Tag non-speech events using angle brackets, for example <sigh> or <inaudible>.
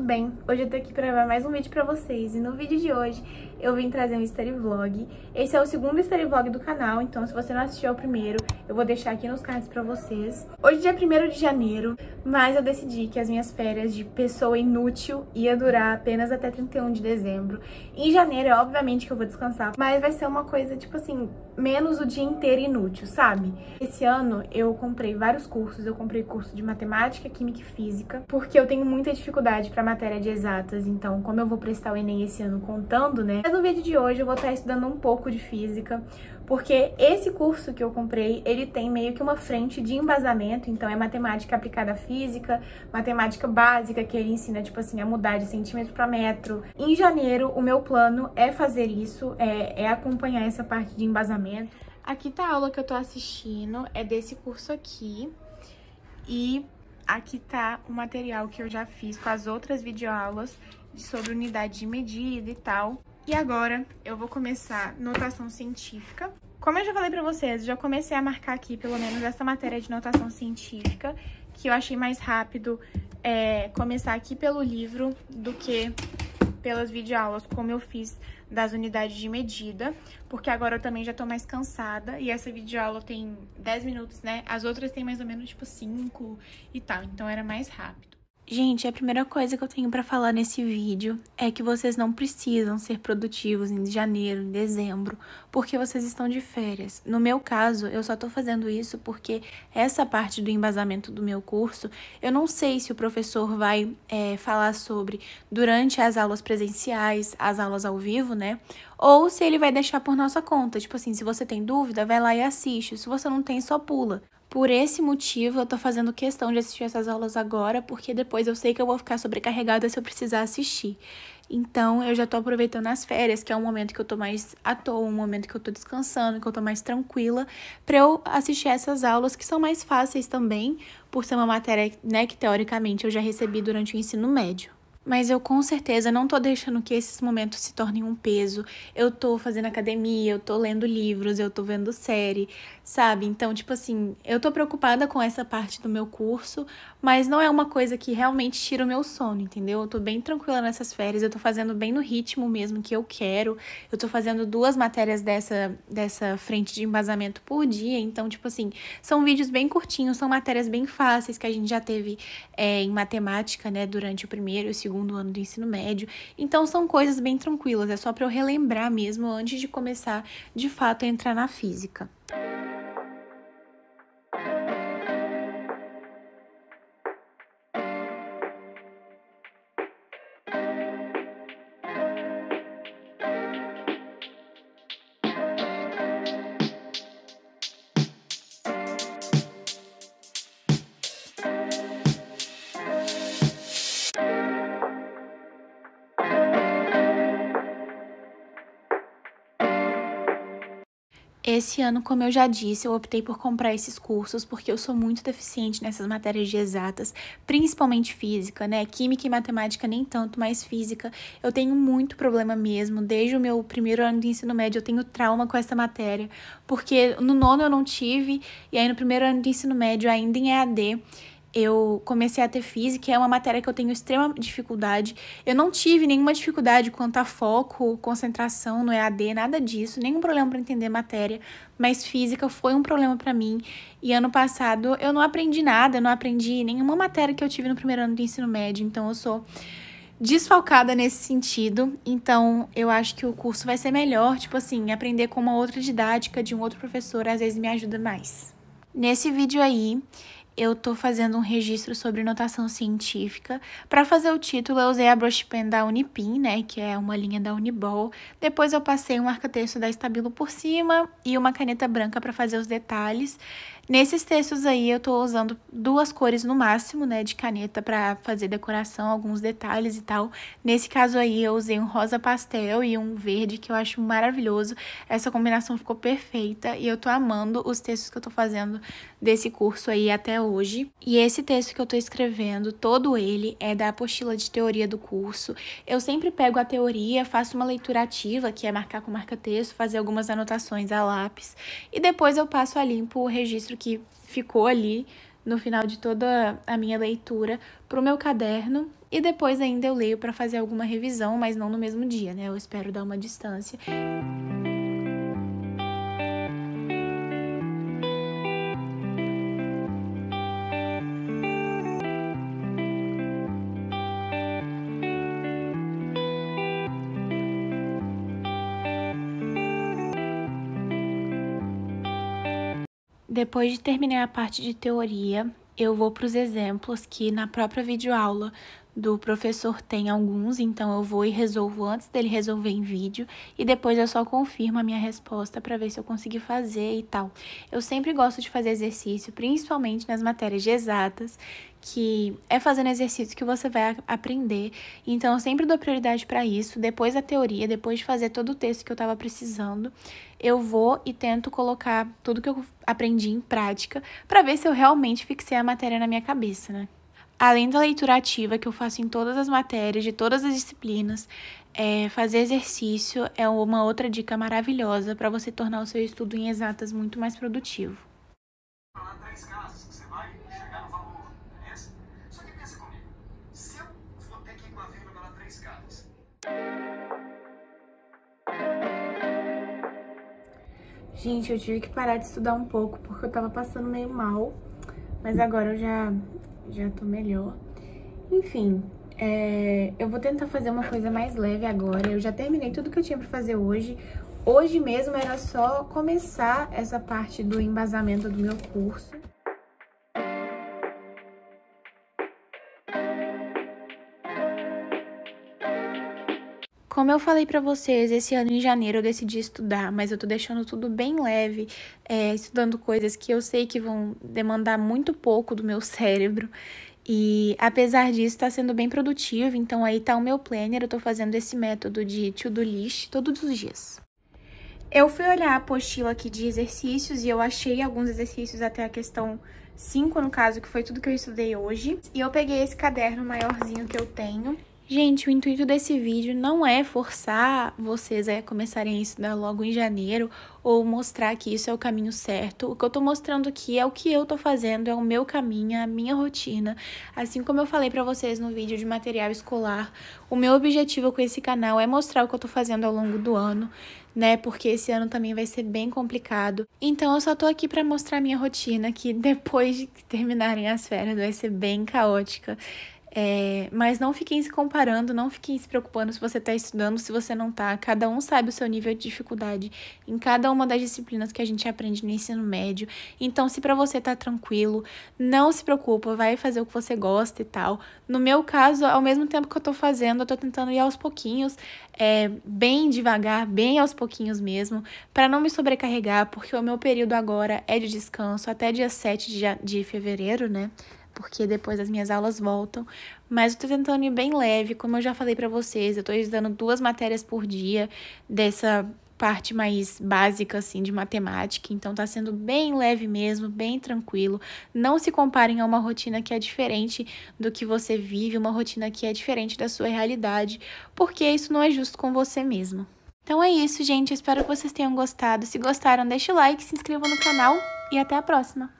tudo bem? Hoje eu tô aqui pra gravar mais um vídeo pra vocês e no vídeo de hoje eu vim trazer um story vlog. Esse é o segundo story vlog do canal, então se você não assistiu ao é primeiro, eu vou deixar aqui nos cards pra vocês. Hoje é dia 1 de janeiro, mas eu decidi que as minhas férias de pessoa inútil ia durar apenas até 31 de dezembro. Em janeiro é obviamente que eu vou descansar, mas vai ser uma coisa, tipo assim, menos o dia inteiro inútil, sabe? Esse ano eu comprei vários cursos, eu comprei curso de matemática, química e física, porque eu tenho muita dificuldade pra matéria de exatas, então como eu vou prestar o Enem esse ano contando, né? Mas no vídeo de hoje eu vou estar estudando um pouco de física, porque esse curso que eu comprei, ele tem meio que uma frente de embasamento, então é matemática aplicada à física, matemática básica, que ele ensina, tipo assim, a mudar de centímetro para metro. Em janeiro, o meu plano é fazer isso, é, é acompanhar essa parte de embasamento. Aqui tá a aula que eu tô assistindo, é desse curso aqui, e aqui tá o material que eu já fiz com as outras videoaulas sobre unidade de medida e tal. E agora eu vou começar notação científica. Como eu já falei pra vocês, já comecei a marcar aqui pelo menos essa matéria de notação científica, que eu achei mais rápido é, começar aqui pelo livro do que pelas videoaulas, como eu fiz das unidades de medida, porque agora eu também já tô mais cansada e essa videoaula tem 10 minutos, né? As outras tem mais ou menos tipo 5 e tal, então era mais rápido. Gente, a primeira coisa que eu tenho para falar nesse vídeo é que vocês não precisam ser produtivos em janeiro, em dezembro, porque vocês estão de férias. No meu caso, eu só tô fazendo isso porque essa parte do embasamento do meu curso, eu não sei se o professor vai é, falar sobre durante as aulas presenciais, as aulas ao vivo, né? Ou se ele vai deixar por nossa conta. Tipo assim, se você tem dúvida, vai lá e assiste. Se você não tem, só pula. Por esse motivo, eu tô fazendo questão de assistir essas aulas agora, porque depois eu sei que eu vou ficar sobrecarregada se eu precisar assistir. Então, eu já tô aproveitando as férias, que é um momento que eu tô mais à toa, um momento que eu tô descansando, que eu tô mais tranquila, para eu assistir essas aulas que são mais fáceis também, por ser uma matéria, né, que teoricamente eu já recebi durante o ensino médio mas eu com certeza não tô deixando que esses momentos se tornem um peso. Eu tô fazendo academia, eu tô lendo livros, eu tô vendo série, sabe? Então, tipo assim, eu tô preocupada com essa parte do meu curso, mas não é uma coisa que realmente tira o meu sono, entendeu? Eu tô bem tranquila nessas férias, eu tô fazendo bem no ritmo mesmo que eu quero. Eu tô fazendo duas matérias dessa dessa frente de embasamento por dia, então, tipo assim, são vídeos bem curtinhos, são matérias bem fáceis que a gente já teve é, em matemática, né, durante o primeiro e o segundo segundo ano do ensino médio. Então são coisas bem tranquilas, é só para eu relembrar mesmo antes de começar de fato a entrar na física. Esse ano, como eu já disse, eu optei por comprar esses cursos porque eu sou muito deficiente nessas matérias de exatas, principalmente física, né? Química e matemática nem tanto, mas física eu tenho muito problema mesmo. Desde o meu primeiro ano de ensino médio eu tenho trauma com essa matéria, porque no nono eu não tive e aí no primeiro ano de ensino médio ainda em EAD eu comecei a ter física, é uma matéria que eu tenho extrema dificuldade. Eu não tive nenhuma dificuldade quanto a foco, concentração no EAD, nada disso, nenhum problema para entender matéria, mas física foi um problema para mim. E ano passado eu não aprendi nada, eu não aprendi nenhuma matéria que eu tive no primeiro ano do ensino médio, então eu sou desfalcada nesse sentido. Então, eu acho que o curso vai ser melhor, tipo assim, aprender com uma outra didática de um outro professor às vezes me ajuda mais. Nesse vídeo aí, eu tô fazendo um registro sobre notação científica. Para fazer o título, eu usei a brush pen da Unipin, né, que é uma linha da Uniball. Depois eu passei um arcatexto da Estabilo por cima e uma caneta branca para fazer os detalhes. Nesses textos aí eu tô usando duas cores no máximo, né, de caneta para fazer decoração, alguns detalhes e tal. Nesse caso aí eu usei um rosa pastel e um verde que eu acho maravilhoso. Essa combinação ficou perfeita e eu tô amando os textos que eu tô fazendo desse curso aí até hoje. E esse texto que eu tô escrevendo, todo ele é da apostila de teoria do curso. Eu sempre pego a teoria, faço uma leitura ativa, que é marcar com marca-texto, fazer algumas anotações a lápis, e depois eu passo a limpo o registro que ficou ali no final de toda a minha leitura para o meu caderno e depois ainda eu leio para fazer alguma revisão, mas não no mesmo dia, né? Eu espero dar uma distância. Depois de terminar a parte de teoria, eu vou para os exemplos que na própria videoaula do professor tem alguns, então eu vou e resolvo antes dele resolver em vídeo e depois eu só confirmo a minha resposta para ver se eu consegui fazer e tal. Eu sempre gosto de fazer exercício, principalmente nas matérias de exatas, que é fazendo exercício que você vai aprender. Então eu sempre dou prioridade para isso, depois da teoria, depois de fazer todo o texto que eu estava precisando, eu vou e tento colocar tudo que eu aprendi em prática para ver se eu realmente fixei a matéria na minha cabeça, né? além da leitura ativa que eu faço em todas as matérias, de todas as disciplinas, é, fazer exercício é uma outra dica maravilhosa para você tornar o seu estudo em exatas muito mais produtivo. Gente, eu tive que parar de estudar um pouco porque eu tava passando meio mal, mas agora eu já já tô melhor. Enfim, é, eu vou tentar fazer uma coisa mais leve agora. Eu já terminei tudo que eu tinha pra fazer hoje. Hoje mesmo era só começar essa parte do embasamento do meu curso. Como eu falei para vocês, esse ano em janeiro eu decidi estudar, mas eu tô deixando tudo bem leve, é, estudando coisas que eu sei que vão demandar muito pouco do meu <laughs> cérebro. E apesar disso, está sendo bem produtivo, então aí tá o meu planner, eu tô fazendo esse método de to-do list todos os dias. Eu fui olhar a apostila aqui de exercícios e eu achei alguns exercícios até a questão 5, no caso, que foi tudo que eu estudei hoje. E eu peguei esse caderno maiorzinho que eu tenho Gente, o intuito desse vídeo não é forçar vocês a começarem a estudar logo em janeiro ou mostrar que isso é o caminho certo. O que eu tô mostrando aqui é o que eu tô fazendo, é o meu caminho, é a minha rotina. Assim como eu falei para vocês no vídeo de material escolar, o meu objetivo com esse canal é mostrar o que eu tô fazendo ao longo do ano, né? Porque esse ano também vai ser bem complicado. Então eu só tô aqui para mostrar a minha rotina que <laughs> depois de terminarem as férias vai ser bem caótica. É, mas não fiquem se comparando, não fiquem se preocupando se você está estudando, se você não está. Cada um sabe o seu nível de dificuldade em cada uma das disciplinas que a gente aprende no ensino médio. Então, se para você tá tranquilo, não se preocupa, vai fazer o que você gosta e tal. No meu caso, ao mesmo tempo que eu estou fazendo, eu estou tentando ir aos pouquinhos, é, bem devagar, bem aos pouquinhos mesmo, para não me sobrecarregar, porque o meu período agora é de descanso até dia 7 de, de fevereiro, né? porque depois as minhas aulas voltam. Mas eu tô tentando ir bem leve, como eu já falei para vocês, eu tô estudando duas matérias por dia dessa parte mais básica assim de matemática, então tá sendo bem leve mesmo, bem tranquilo. Não se comparem a uma rotina que é diferente do que você vive, uma rotina que é diferente da sua realidade, porque isso não é justo com você mesmo. Então é isso, gente. Espero que vocês tenham gostado. Se gostaram, deixe o like, se inscreva no canal e até a próxima.